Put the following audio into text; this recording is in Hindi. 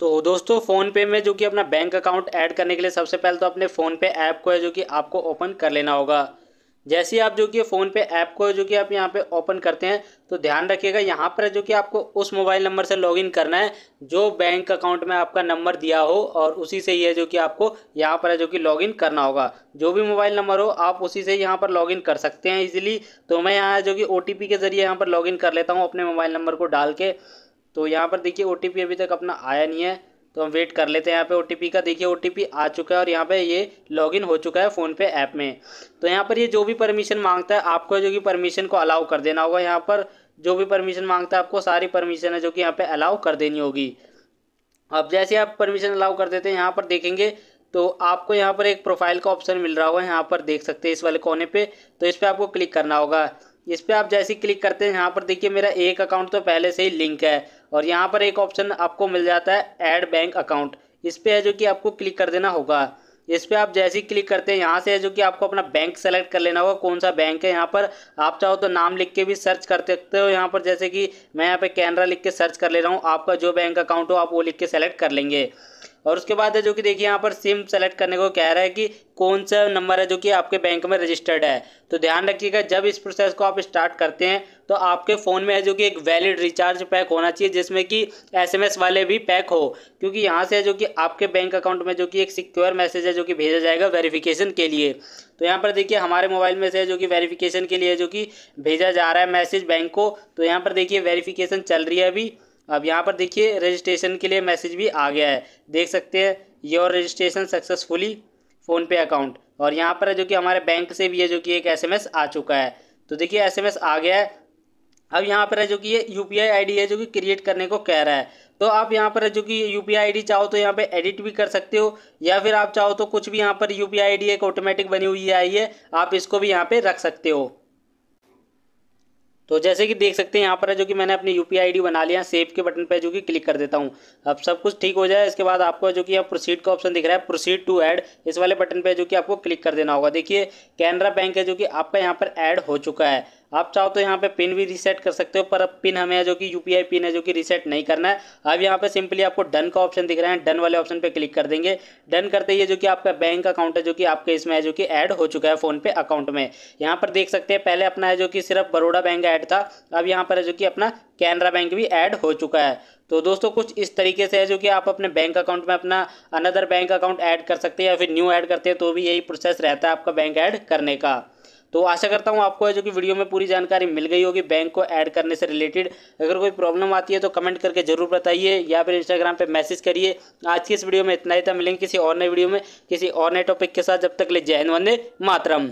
तो दोस्तों फ़ोनपे में जो कि अपना बैंक अकाउंट ऐड करने के लिए सबसे पहले तो अपने फ़ोनपे ऐप को है जो कि आपको ओपन कर लेना होगा जैसे ही आप जो कि फ़ोनपे ऐप को जो कि आप यहाँ पे ओपन करते हैं तो ध्यान रखिएगा यहाँ पर जो कि आपको उस मोबाइल नंबर से लॉगिन करना है जो बैंक अकाउंट में आपका नंबर दिया हो और उसी से ही है जो कि आपको यहाँ पर है जो कि लॉगिन करना होगा जो भी मोबाइल नंबर हो आप उसी से यहाँ पर लॉगिन कर सकते हैं इजिली तो मैं यहाँ जो कि ओ के ज़रिए यहाँ पर लॉगिन कर लेता हूँ अपने मोबाइल नंबर को डाल के तो यहाँ पर देखिए ओ अभी तक अपना आया नहीं है तो हम वेट कर लेते हैं यहाँ पे ओ का देखिए ओ आ चुका है और यहाँ पे ये लॉगिन हो चुका है फ़ोन पे ऐप में तो यहाँ पर ये जो भी परमिशन मांगता है आपको जो कि परमिशन को अलाउ कर देना होगा यहाँ पर जो भी परमिशन मांगता है आपको सारी परमिशन है जो कि यहाँ पे अलाउ कर देनी होगी अब जैसे आप परमिशन अलाउ कर देते हैं यहाँ पर देखेंगे तो आपको यहाँ पर एक प्रोफाइल का ऑप्शन मिल रहा होगा यहाँ पर देख सकते हैं इस वाले कोने पे तो इस पर आपको क्लिक करना होगा इस पर आप जैसे क्लिक करते हैं यहाँ पर देखिए मेरा एक अकाउंट तो पहले से ही लिंक है और यहाँ पर एक ऑप्शन आपको मिल जाता है ऐड बैंक अकाउंट इस पर है जो कि आपको क्लिक कर देना होगा इस पर आप जैसे ही क्लिक करते हैं यहाँ से है जो कि आपको अपना बैंक सेलेक्ट कर लेना होगा कौन सा बैंक है यहाँ पर आप चाहो तो नाम लिख के भी सर्च कर सकते हो यहाँ पर जैसे कि मैं यहाँ पे कैनरा लिख के सर्च कर ले रहा हूँ आपका जो बैंक अकाउंट हो आप वो लिख के सेलेक्ट कर लेंगे और उसके बाद है जो कि देखिए यहाँ पर सिम सेलेक्ट करने को कह रहा है कि कौन सा नंबर है जो कि आपके बैंक में रजिस्टर्ड है तो ध्यान रखिएगा जब इस प्रोसेस को आप स्टार्ट करते हैं तो आपके फ़ोन में है जो कि एक वैलिड रिचार्ज पैक होना चाहिए जिसमें कि एसएमएस वाले भी पैक हो क्योंकि यहाँ से जो कि आपके बैंक अकाउंट में जो कि एक सिक्योर मैसेज है जो कि भेजा जाएगा वेरिफिकेशन के लिए तो यहाँ पर देखिए हमारे मोबाइल में से जो कि वेरीफ़िकेशन के लिए जो कि भेजा जा रहा है मैसेज बैंक को तो यहाँ पर देखिए वेरीफ़िकेशन चल रही है अभी अब यहाँ पर देखिए रजिस्ट्रेशन के लिए मैसेज भी आ गया है देख सकते हैं your registration successfully PhonePe account और यहाँ पर जो कि हमारे बैंक से भी है जो कि एक एसएमएस आ चुका है तो देखिए एसएमएस आ गया है अब यहाँ पर है जो कि ये यू पी आई है जो कि क्रिएट करने को कह रहा है तो आप यहाँ पर जो कि यू पी आई चाहो तो यहाँ पे एडिट भी कर सकते हो या फिर आप चाहो तो कुछ भी यहाँ पर यू पी आई एक ऑटोमेटिक बनी हुई आई है आप इसको भी यहाँ पे रख सकते हो तो जैसे कि देख सकते हैं यहाँ पर है जो कि मैंने अपनी यू पी बना लिया सेव के बटन पर जो कि क्लिक कर देता हूँ अब सब कुछ ठीक हो जाए इसके बाद आपको जो कि अब प्रोसीड का ऑप्शन दिख रहा है प्रोसीड टू ऐड इस वाले बटन पर जो कि आपको क्लिक कर देना होगा देखिए कैनरा बैंक है जो कि आपका यहाँ पर ऐड हो चुका है आप चाहो तो यहाँ पे पिन भी रीसेट कर सकते हो पर अब पिन हमें है जो कि यूपीआई पिन है जो कि रीसेट नहीं करना है अब यहाँ पे सिंपली आपको डन का ऑप्शन दिख रहा है डन वाले ऑप्शन पे क्लिक कर देंगे डन करते ही जो कि आपका बैंक अकाउंट है जो कि आपके इसमें है जो कि ऐड हो चुका है फ़ोनपे अकाउंट में यहाँ पर देख सकते हैं पहले अपना है जो कि सिर्फ बड़ोड़ा बैंक ऐड था अब यहाँ पर है जो कि अपना कैनरा बैंक भी ऐड हो चुका है तो दोस्तों कुछ इस तरीके से है जो कि आप अपने बैंक अकाउंट में अपना अनदर बैंक अकाउंट ऐड कर सकते हैं या फिर न्यू ऐड करते हैं तो भी यही प्रोसेस रहता है आपका बैंक ऐड करने का तो आशा करता हूँ आपको जो कि वीडियो में पूरी जानकारी मिल गई होगी बैंक को ऐड करने से रिलेटेड अगर कोई प्रॉब्लम आती है तो कमेंट करके जरूर बताइए या फिर इंस्टाग्राम पर मैसेज करिए आज की इस वीडियो में इतना ही था मिलेंगे किसी और नए वीडियो में किसी और नए टॉपिक के साथ जब तक ले जय हिंद वंदे मातरम